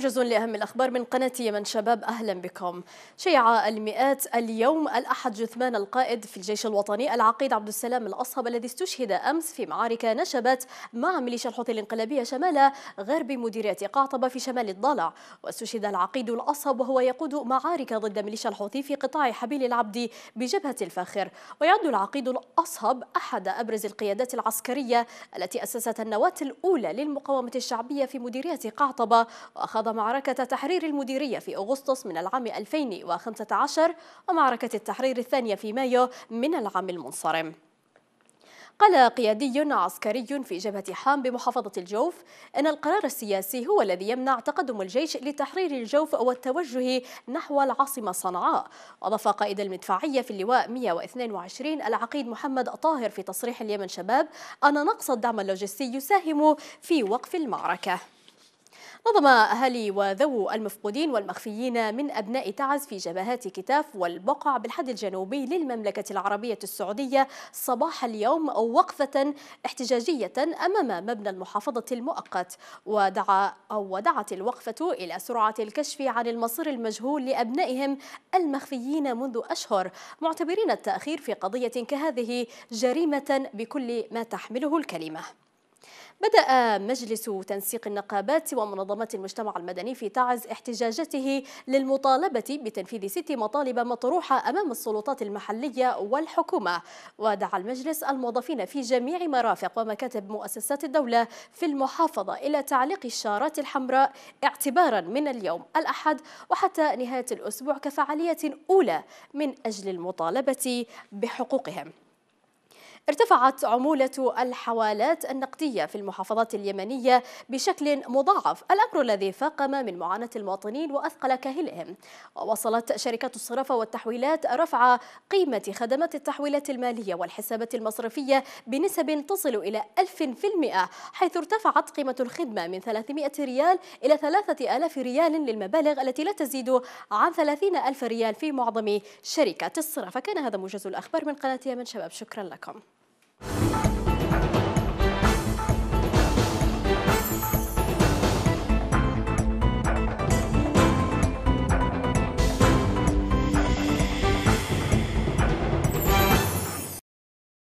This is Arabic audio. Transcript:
موجز لأهم الأخبار من قناة يمن شباب أهلا بكم شيع المئات اليوم الأحد جثمان القائد في الجيش الوطني العقيد عبد السلام الأصهب الذي استشهد أمس في معارك نشبت مع ميليشيا الحوثي الانقلابية شمال غرب مديرية قعطبة في شمال الضلع واستشهد العقيد الأصهب وهو يقود معارك ضد ميليشيا الحوثي في قطاع حبيل العبد بجبهة الفاخر ويعد العقيد الأصهب أحد أبرز القيادات العسكرية التي أسست النواة الأولى للمقاومة الشعبية في مديرية قعطبة وأخذ معركة تحرير المديرية في أغسطس من العام 2015 ومعركة التحرير الثانية في مايو من العام المنصرم قال قيادي عسكري في جبهة حام بمحافظة الجوف أن القرار السياسي هو الذي يمنع تقدم الجيش لتحرير الجوف والتوجه نحو العاصمة صنعاء أضاف قائد المدفعية في اللواء 122 العقيد محمد طاهر في تصريح اليمن شباب أن نقص الدعم اللوجستي يساهم في وقف المعركة نظم أهالي وذوو المفقودين والمخفيين من أبناء تعز في جبهات كتاف والبقع بالحد الجنوبي للمملكة العربية السعودية صباح اليوم وقفة احتجاجية أمام مبنى المحافظة المؤقت ودعا أو ودعت الوقفة إلى سرعة الكشف عن المصير المجهول لأبنائهم المخفيين منذ أشهر معتبرين التأخير في قضية كهذه جريمة بكل ما تحمله الكلمة بدأ مجلس تنسيق النقابات ومنظمات المجتمع المدني في تعز احتجاجته للمطالبة بتنفيذ ست مطالب مطروحة أمام السلطات المحلية والحكومة ودعا المجلس الموظفين في جميع مرافق ومكاتب مؤسسات الدولة في المحافظة إلى تعليق الشارات الحمراء اعتبارا من اليوم الأحد وحتى نهاية الأسبوع كفعالية أولى من أجل المطالبة بحقوقهم ارتفعت عمولة الحوالات النقدية في المحافظات اليمنية بشكل مضاعف الأمر الذي فاقم من معاناة المواطنين وأثقل كاهلهم ووصلت شركات الصرافة والتحويلات رفع قيمة خدمات التحويلات المالية والحسابات المصرفية بنسب تصل إلى 1000% حيث ارتفعت قيمة الخدمة من 300 ريال إلى 3000 ريال للمبالغ التي لا تزيد عن 30 ألف ريال في معظم شركات الصرف كان هذا موجز الأخبار من قناة يمن شباب شكرا لكم